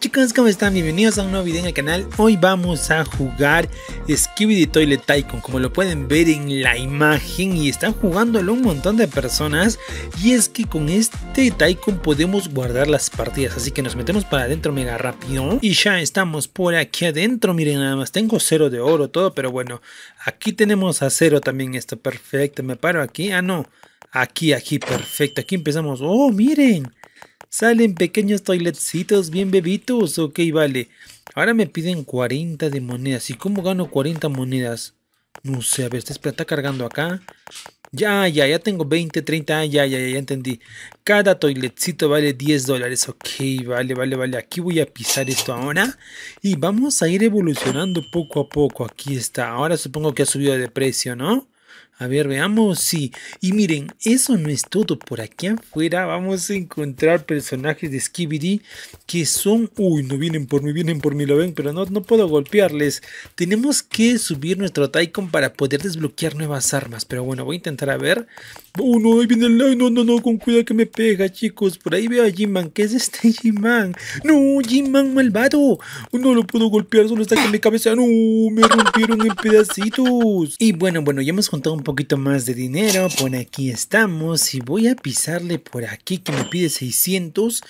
Chicos, ¿cómo están? Bienvenidos a un nuevo video en el canal. Hoy vamos a jugar Skibidi Toilet Tycoon, como lo pueden ver en la imagen y están jugándolo un montón de personas. Y es que con este Tycoon podemos guardar las partidas, así que nos metemos para adentro mega rápido. Y ya estamos por aquí adentro, miren nada más, tengo cero de oro, todo, pero bueno, aquí tenemos a cero también esto, perfecto, me paro aquí, ah no, aquí, aquí, perfecto, aquí empezamos, oh miren, Salen pequeños toiletcitos bien bebitos. Ok, vale. Ahora me piden 40 de monedas. ¿Y cómo gano 40 monedas? No sé, a ver, esta está cargando acá. Ya, ya, ya tengo 20, 30, ah, ya, ya, ya, ya entendí. Cada toiletcito vale 10 dólares. Ok, vale, vale, vale. Aquí voy a pisar esto ahora. Y vamos a ir evolucionando poco a poco. Aquí está. Ahora supongo que ha subido de precio, ¿no? A ver, veamos Sí. Y miren, eso no es todo. Por aquí afuera vamos a encontrar personajes de Skibidi que son. Uy, no vienen por mí, vienen por mí, lo ven, pero no, no puedo golpearles. Tenemos que subir nuestro Taikon para poder desbloquear nuevas armas. Pero bueno, voy a intentar a ver. Oh, no, ahí viene el. no, no, no, con cuidado que me pega, chicos. Por ahí veo a G-Man. ¿Qué es este G-Man? No, G-Man malvado. no lo puedo golpear, solo está aquí en mi cabeza. No, me rompieron en pedacitos. Y bueno, bueno, ya hemos contado un poquito más de dinero, por aquí estamos y voy a pisarle por aquí que me pide 600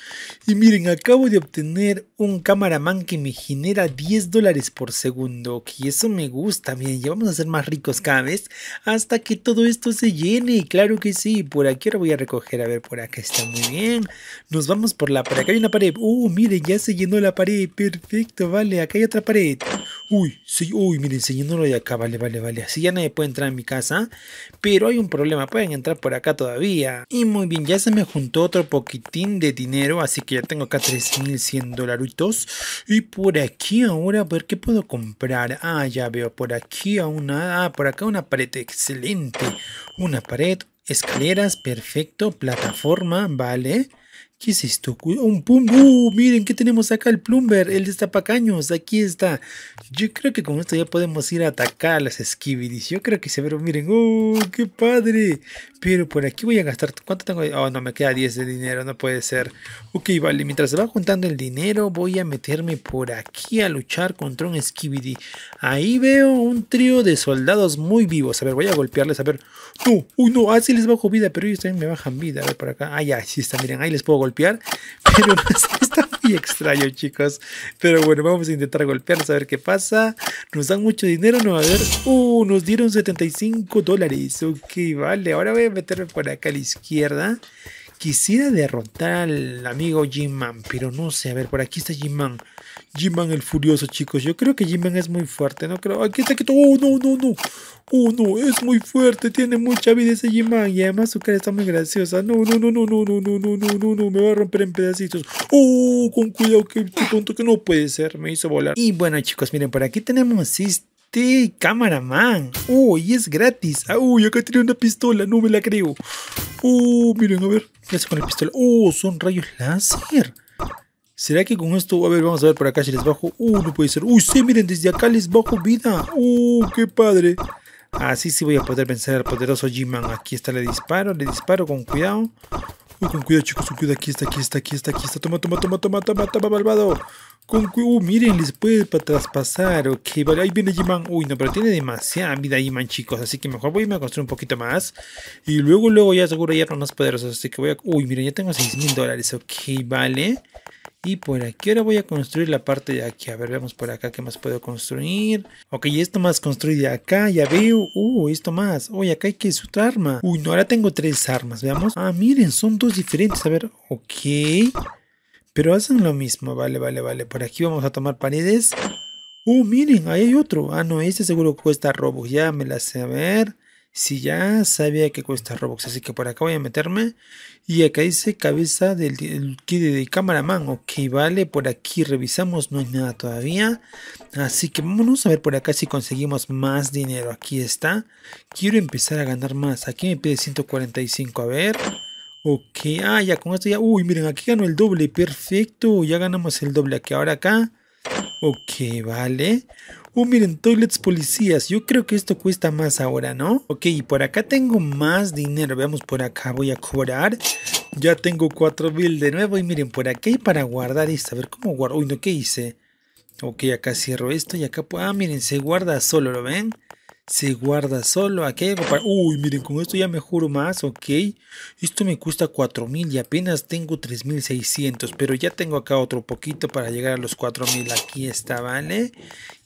y miren acabo de obtener un camaraman que me genera 10 dólares por segundo y eso me gusta, miren ya vamos a ser más ricos cada vez hasta que todo esto se llene, claro que sí, por aquí ahora voy a recoger, a ver por acá está muy bien, nos vamos por la, por acá hay una pared, oh, miren ya se llenó la pared, perfecto, vale, acá hay otra pared, Uy, sí, uy, miren, enseñándolo de acá, vale, vale, vale. Así ya nadie puede entrar en mi casa. Pero hay un problema, pueden entrar por acá todavía. Y muy bien, ya se me juntó otro poquitín de dinero, así que ya tengo acá 3100 dolaritos. Y por aquí ahora, a ver qué puedo comprar. Ah, ya veo, por aquí a una, ah, por acá una pared, excelente. Una pared, escaleras, perfecto, plataforma, vale. ¿Qué es esto? Un pum. Uh, miren, ¿qué tenemos acá? El plumber, el caños. Aquí está. Yo creo que con esto ya podemos ir a atacar a las esquividis. Yo creo que se ve. Miren. ¡Oh! ¡Qué padre! Pero por aquí voy a gastar. ¿Cuánto tengo? Oh, no, me queda 10 de dinero. No puede ser. Ok, vale. Mientras se va juntando el dinero, voy a meterme por aquí a luchar contra un esquividi. Ahí veo un trío de soldados muy vivos. A ver, voy a golpearles. A ver. ¡No! ¡Uy, no! Así les bajo vida, pero ellos también me bajan vida. A ver, por acá. Ah, ya, sí está. Miren, ahí les puedo golpear golpear, pero está muy extraño, chicos. Pero bueno, vamos a intentar golpear, a ver qué pasa. Nos dan mucho dinero, no a ver. Uh, nos dieron 75 dólares. Ok, vale, ahora voy a meterme por acá a la izquierda. Quisiera derrotar al amigo jimman pero no sé. A ver, por aquí está Jimman. jimman el furioso, chicos. Yo creo que jimman es muy fuerte, ¿no? Creo... Aquí está, aquí ¡Oh, no, no, no! ¡Oh, no! Es muy fuerte. Tiene mucha vida ese Jimman. Y además su cara está muy graciosa. No, no, no, no, no, no, no, no, no, no, no. Me va a romper en pedacitos. ¡Oh! Con cuidado, que tonto que no puede ser. Me hizo volar. Y bueno, chicos, miren, por aquí tenemos este este cameraman. Uy, es gratis. Ah, uy, acá tiene una pistola, no me la creo. Oh, miren, a ver. ¿Qué hace con la pistola? Oh, son rayos láser. ¿Será que con esto? A ver, vamos a ver por acá si les bajo. Uh, no puede ser. Uy, sí, miren, desde acá les bajo vida. Uh, qué padre. Así sí voy a poder vencer al poderoso G-Man. Aquí está, le disparo, le disparo con cuidado. Uy, con cuidado, chicos, con cuidado. Aquí está, aquí está, aquí está, aquí está. Toma, toma, toma, toma, toma, toma, malvado. Con uh, miren, les puede traspasar. Ok, vale, ahí viene g Uy, no, pero tiene demasiada vida G-Man, chicos. Así que mejor voy a construir un poquito más. Y luego, luego ya seguro ya no más poderosos. Así que voy a. Uy, miren, ya tengo 6 mil dólares. Ok, vale. Y por aquí ahora voy a construir la parte de aquí. A ver, veamos por acá qué más puedo construir. Ok, esto más de acá. Ya veo. Uh, esto más. Uy, acá hay que otra arma. Uy, no, ahora tengo tres armas. Veamos. Ah, miren, son dos diferentes. A ver, ok. Pero hacen lo mismo. Vale, vale, vale. Por aquí vamos a tomar paredes. Oh, miren, ahí hay otro. Ah, no, este seguro cuesta Robux. Ya me la sé. A ver. Si ya sabía que cuesta Robux. Así que por acá voy a meterme. Y acá dice cabeza del kit de cameraman. Ok, vale. Por aquí revisamos. No hay nada todavía. Así que vamos a ver por acá si conseguimos más dinero. Aquí está. Quiero empezar a ganar más. Aquí me pide 145. A ver. Ok, ah, ya con esto ya. Uy, miren, aquí ganó el doble. Perfecto, ya ganamos el doble aquí. Ahora acá. Ok, vale. Oh, miren, toilets policías. Yo creo que esto cuesta más ahora, ¿no? Ok, y por acá tengo más dinero. Veamos, por acá voy a cobrar. Ya tengo 4000 de nuevo. Y miren, por aquí hay para guardar esto. A ver, ¿cómo guardo? Uy, no, ¿qué hice? Ok, acá cierro esto y acá... Ah, miren, se guarda solo, ¿lo ven? Se guarda solo aquí Uy, miren, con esto ya me juro más, ok. Esto me cuesta 4000 y apenas tengo 3600. Pero ya tengo acá otro poquito para llegar a los 4000. Aquí está, ¿vale?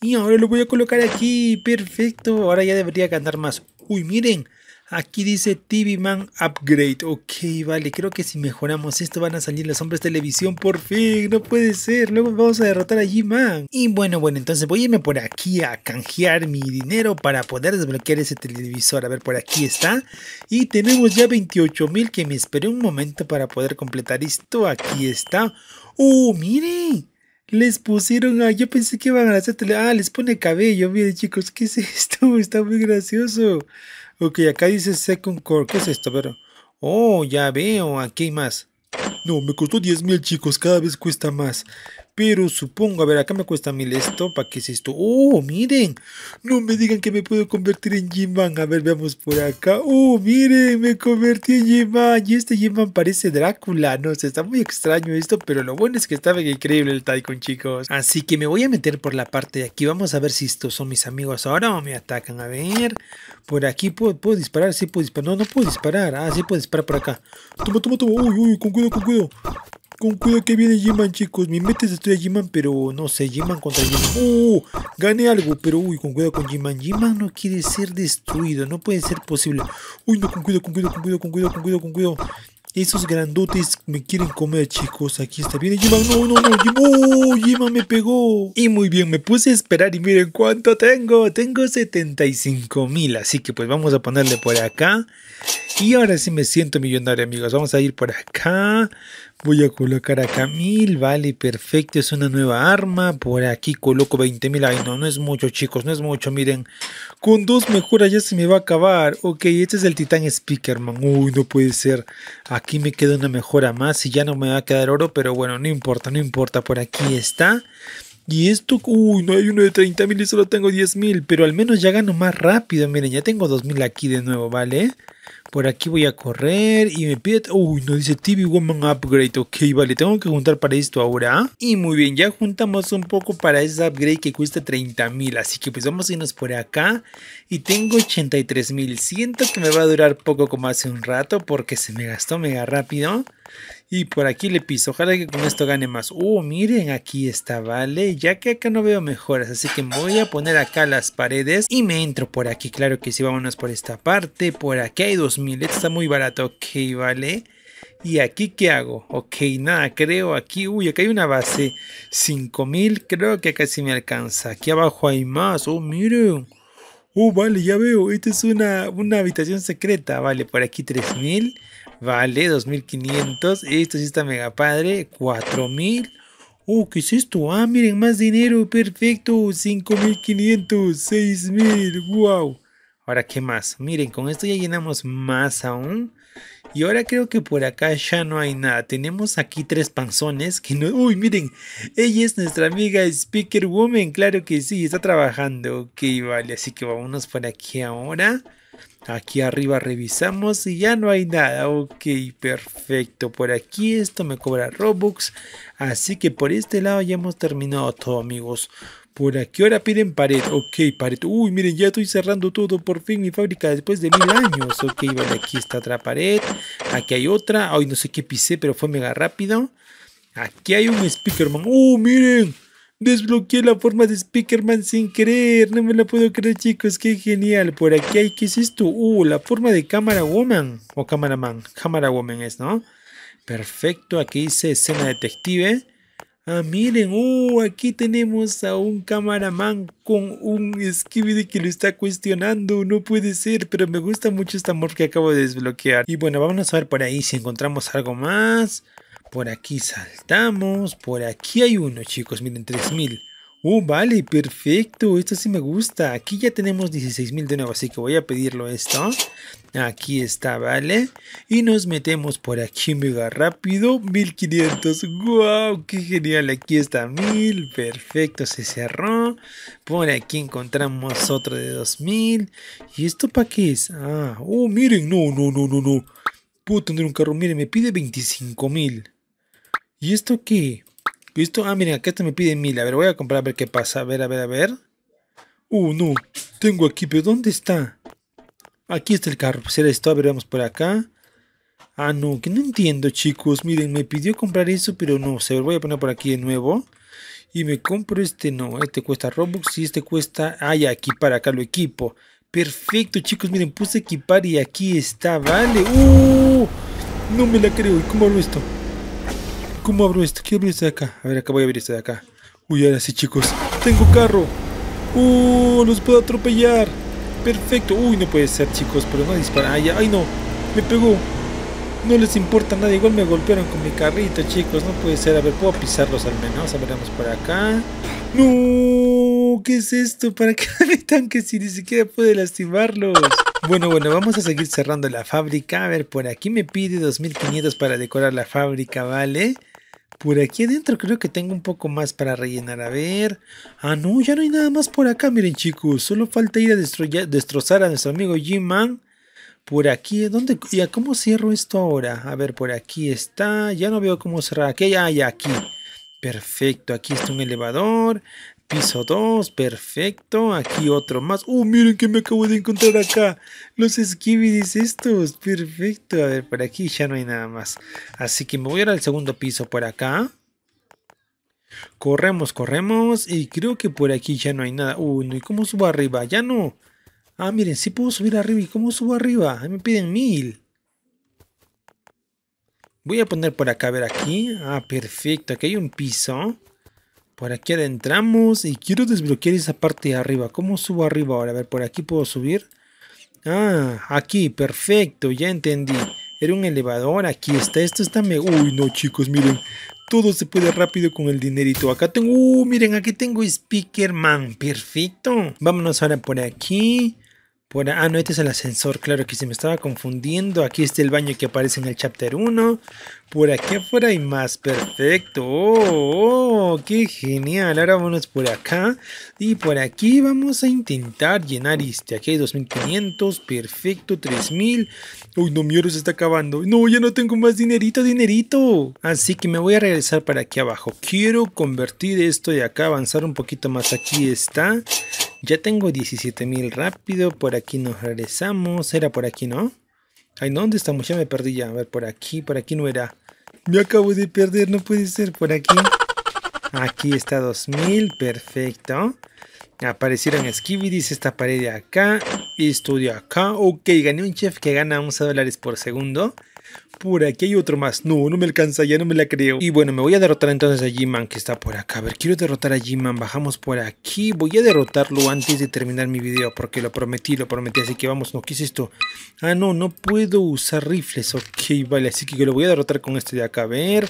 Y ahora lo voy a colocar aquí. Perfecto. Ahora ya debería ganar más. Uy, miren. Aquí dice TV Man Upgrade. Ok, vale, creo que si mejoramos esto van a salir los hombres televisión por fin. No puede ser. Luego vamos a derrotar a G-Man. Y bueno, bueno, entonces voy a irme por aquí a canjear mi dinero para poder desbloquear ese televisor. A ver, por aquí está. Y tenemos ya 28 mil que me esperé un momento para poder completar esto. Aquí está. ¡Oh, miren! Les pusieron, a, ah, yo pensé que iban a hacer, ah, les pone cabello, miren chicos, ¿qué es esto? Está muy gracioso. Ok, acá dice Second Core, ¿qué es esto? Pero, oh, ya veo, aquí hay más. No, me costó 10.000, mil chicos, cada vez cuesta más. Pero supongo, a ver, acá me cuesta mil esto. ¿Para qué es esto? ¡Oh, miren! No me digan que me puedo convertir en Jimman. A ver, veamos por acá. ¡Oh, miren! Me convertí en G-Man. Y este Jimman parece Drácula. No sé, está muy extraño esto, pero lo bueno es que estaba increíble el Tycoon, chicos. Así que me voy a meter por la parte de aquí. Vamos a ver si estos son mis amigos ahora o me atacan. A ver, por aquí puedo, puedo disparar. Sí puedo disparar. No, no puedo disparar. Ah, sí puedo disparar por acá. Toma, toma, toma. Uy, uy, con cuidado, con cuidado. Con cuidado que viene g chicos. Mi meta es destruir a g pero no sé, g contra g ¡Uh! Gané algo, pero uy, con cuidado con G-Man. no quiere ser destruido, no puede ser posible. Uy, no, con cuidado, con cuidado, con cuidado, con cuidado, con cuidado, con Esos grandotes me quieren comer, chicos. Aquí está. Viene Jiman. No, no, no. Oh, Jiman me pegó. Y muy bien, me puse a esperar. Y miren cuánto tengo. Tengo 75 mil. Así que pues vamos a ponerle por acá. Y ahora sí me siento millonario, amigos. Vamos a ir por acá. Voy a colocar acá 1000, vale, perfecto, es una nueva arma. Por aquí coloco 20.000, ay no, no es mucho chicos, no es mucho, miren. Con dos mejoras ya se me va a acabar. Ok, este es el Titan Speakerman. Uy, no puede ser. Aquí me queda una mejora más y ya no me va a quedar oro, pero bueno, no importa, no importa. Por aquí está. Y esto, uy, no hay uno de mil y solo tengo 10.000, pero al menos ya gano más rápido. Miren, ya tengo 2.000 aquí de nuevo, ¿vale? Por aquí voy a correr y me pide... Uy, no dice TV Woman Upgrade. Ok, vale, tengo que juntar para esto ahora. Y muy bien, ya juntamos un poco para ese upgrade que cuesta 30.000. mil. Así que pues vamos a irnos por acá. Y tengo 83 mil. Siento que me va a durar poco como hace un rato porque se me gastó mega rápido. Y por aquí le piso. Ojalá que con esto gane más. Uh, miren, aquí está, ¿vale? Ya que acá no veo mejoras. Así que voy a poner acá las paredes. Y me entro por aquí. Claro que sí, vámonos por esta parte. Por aquí hay 2000. Esto está muy barato. Ok, ¿vale? ¿Y aquí qué hago? Ok, nada, creo aquí... Uy, acá hay una base. 5000, creo que acá sí me alcanza. Aquí abajo hay más. Oh, miren. Oh, vale, ya veo. Esta es una, una habitación secreta. Vale, por aquí 3000. Vale, 2500. Esto sí está mega padre. 4000. Oh, ¿qué es esto? Ah, miren, más dinero. Perfecto. 5500. 6000. Wow. Ahora, ¿qué más? Miren, con esto ya llenamos más aún. Y ahora creo que por acá ya no hay nada. Tenemos aquí tres panzones que no... Uy, miren, ella es nuestra amiga Speaker Woman. Claro que sí, está trabajando. Ok, vale, así que vámonos por aquí ahora. Aquí arriba revisamos y ya no hay nada. Ok, perfecto. Por aquí esto me cobra Robux. Así que por este lado ya hemos terminado todo, amigos. Por aquí ahora piden pared. Ok, pared. Uy, miren, ya estoy cerrando todo. Por fin mi fábrica después de mil años. Ok, vale, aquí está otra pared. Aquí hay otra. Ay, no sé qué pisé, pero fue mega rápido. Aquí hay un speakerman. Uh, miren. Desbloqueé la forma de Speakerman sin querer. No me la puedo creer, chicos. Qué genial. Por aquí hay, ¿qué es esto? Uh, la forma de Cámara Woman. O Cameraman. Cámara Woman es, ¿no? Perfecto. Aquí dice escena detective. Ah, miren, uh, aquí tenemos a un cameraman con un Skibidi que lo está cuestionando. No puede ser, pero me gusta mucho esta amor que acabo de desbloquear. Y bueno, vamos a ver por ahí si encontramos algo más. Por aquí saltamos. Por aquí hay uno, chicos. Miren, 3000. Oh, uh, vale, perfecto. Esto sí me gusta. Aquí ya tenemos 16.000 de nuevo, así que voy a pedirlo esto. Aquí está, vale. Y nos metemos por aquí mega rápido. 1500. ¡Wow! ¡Qué genial! Aquí está 1000. Perfecto, se cerró. Por aquí encontramos otro de 2000. ¿Y esto para qué es? Ah, oh, miren. No, no, no, no, no. Puedo tener un carro. Miren, me pide 25.000. ¿Y esto qué? esto? Ah, miren, acá esto me pide mil. A ver, voy a comprar a ver qué pasa. A ver, a ver, a ver. Uh, no. Tengo aquí, pero ¿dónde está? Aquí está el carro. Será pues esto. A ver, vamos por acá. Ah, no, que no entiendo, chicos. Miren, me pidió comprar eso, pero no. Se voy a poner por aquí de nuevo. Y me compro este, no. Este cuesta Robux y este cuesta... Ah, ya, aquí para acá lo equipo. Perfecto, chicos. Miren, puse equipar y aquí está. Vale. ¡Uh! No me la creo. ¿Y cómo lo esto? ¿Cómo abro esto? Quiero abrir de acá. A ver, acá voy a abrir esto de acá. Uy, ahora sí, chicos. ¡Tengo carro! ¡Uh! ¡Los puedo atropellar! ¡Perfecto! Uy, no puede ser, chicos. Pero no dispara. ¡Ay, ay no! ¡Me pegó! No les importa nada. Igual me golpearon con mi carrito, chicos. No puede ser. A ver, puedo pisarlos al menos. A ver, vamos para acá. ¡No! ¿Qué es esto? ¿Para qué me tanque si ni siquiera puede lastimarlos? Bueno, bueno, vamos a seguir cerrando la fábrica. A ver, por aquí me pide 2500 para decorar la fábrica, ¿vale? vale por aquí adentro creo que tengo un poco más para rellenar. A ver. Ah, no, ya no hay nada más por acá. Miren, chicos. Solo falta ir a destrozar a nuestro amigo G-Man. Por aquí. ¿Dónde? ¿Y a cómo cierro esto ahora? A ver, por aquí está. Ya no veo cómo cerrar. Aquí, ah, ya, aquí. Perfecto. Aquí está un elevador piso 2, perfecto. Aquí otro más. ¡Uh, miren que me acabo de encontrar acá! Los esquivis estos, perfecto. A ver, por aquí ya no hay nada más. Así que me voy a ir al segundo piso por acá. Corremos, corremos. Y creo que por aquí ya no hay nada. Uy, uh, ¿y cómo subo arriba? Ya no. Ah, miren, sí puedo subir arriba. ¿Y cómo subo arriba? me piden mil. Voy a poner por acá, a ver aquí. Ah, perfecto. Aquí hay un piso. Por aquí adentramos y quiero desbloquear esa parte de arriba. ¿Cómo subo arriba ahora? A ver, por aquí puedo subir. Ah, aquí, perfecto, ya entendí. Era un elevador, aquí está, esto está... Me... Uy, no chicos, miren, todo se puede rápido con el dinerito. Acá tengo, uh, miren, aquí tengo Speakerman, perfecto. Vámonos ahora por aquí ah, no, este es el ascensor, claro que se me estaba confundiendo. Aquí está el baño que aparece en el chapter 1. Por aquí afuera hay más, perfecto. Oh, ¡Qué genial! Ahora vamos por acá. Y por aquí vamos a intentar llenar este. Aquí hay 2500, perfecto, 3000. ¡Uy, no, mi se está acabando! ¡No, ya no tengo más dinerito, dinerito! Así que me voy a regresar para aquí abajo. Quiero convertir esto de acá, avanzar un poquito más. Aquí está. Ya tengo 17.000 rápido. Por aquí nos regresamos. Era por aquí, ¿no? Ay, ¿no? ¿Dónde estamos? Ya me perdí ya. A ver, por aquí. Por aquí no era. Me acabo de perder. No puede ser. Por aquí. Aquí está 2000. Perfecto. Aparecieron dice Esta pared de acá. estudio acá. Ok, gané un chef que gana 11 dólares por segundo. Por aquí hay otro más. No, no me alcanza, ya no me la creo. Y bueno, me voy a derrotar entonces a G-Man que está por acá. A ver, quiero derrotar a G-Man. Bajamos por aquí. Voy a derrotarlo antes de terminar mi video porque lo prometí, lo prometí. Así que vamos, no, ¿qué esto? Ah, no, no puedo usar rifles. Ok, vale, así que lo voy a derrotar con este de acá. A ver...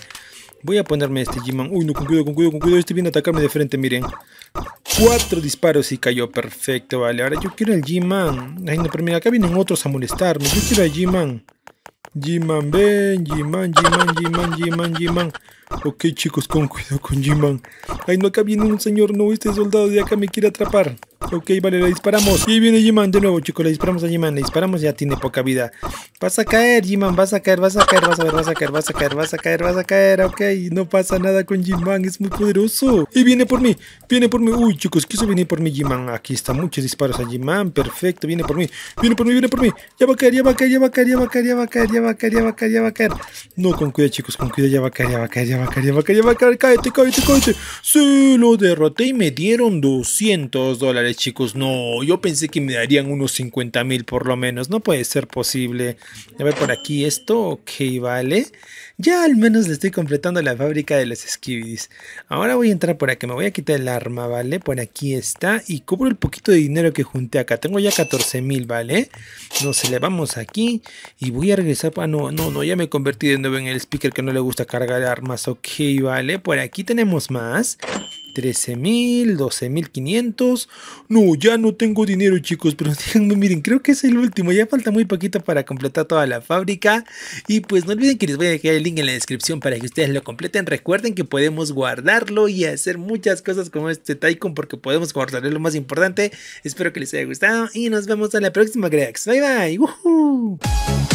Voy a ponerme este G-Man. Uy, no, con cuidado, con cuidado, con cuidado. Este viene a atacarme de frente, miren. Cuatro disparos y cayó. Perfecto, vale. Ahora yo quiero el G-Man. Ay, no, pero mira, acá vienen otros a molestarme. Yo quiero a G-Man. G-Man, ven, G-Man, G-Man, G-Man, G-Man, G-Man. Ok, chicos, con cuidado con G-Man Ay, no, acá viene un señor, no, este soldado de acá me quiere atrapar. Ok, vale, le disparamos. Y viene G-Man de nuevo, chicos, le disparamos a G-Man le disparamos, ya tiene poca vida. Vas a caer, Jimán, vas a caer, vas a caer, vas a ver, vas a caer, vas a caer, vas a caer, vas a caer, ok. No pasa nada con Jimán, es muy poderoso. Y viene por mí, viene por mí. Uy, chicos, quiso venir por mí G-Man Aquí está, muchos disparos a G-Man perfecto, viene por mí. Viene por mí, viene por mí. Ya va a caer, ya va a caer, ya va a caer, ya va a caer, ya va a caer, ya va a caer, ya va a caer, No, con cuidado, chicos, con cuidado, ya va a caer, ya va a caer, ya va a caer cállate, cállate, cállate. Sí, lo derroté y me dieron 200 dólares, chicos. No, yo pensé que me darían unos 50 mil por lo menos. No puede ser posible. A ver, por aquí esto, ok, vale. Ya al menos le estoy completando la fábrica de los esquivis. Ahora voy a entrar por aquí, me voy a quitar el arma, ¿vale? Por aquí está. Y cobro el poquito de dinero que junté acá. Tengo ya 14 mil, ¿vale? Nos elevamos aquí y voy a regresar para... No, no, no, ya me convertí de nuevo en el speaker que no le gusta cargar armas Ok, vale. Por aquí tenemos más. 13.000, 12.500. No, ya no tengo dinero, chicos. Pero miren, creo que es el último. Ya falta muy poquito para completar toda la fábrica. Y pues no olviden que les voy a dejar el link en la descripción para que ustedes lo completen. Recuerden que podemos guardarlo y hacer muchas cosas con este Tycoon porque podemos guardarle Lo más importante. Espero que les haya gustado y nos vemos en la próxima, Grex. Bye bye.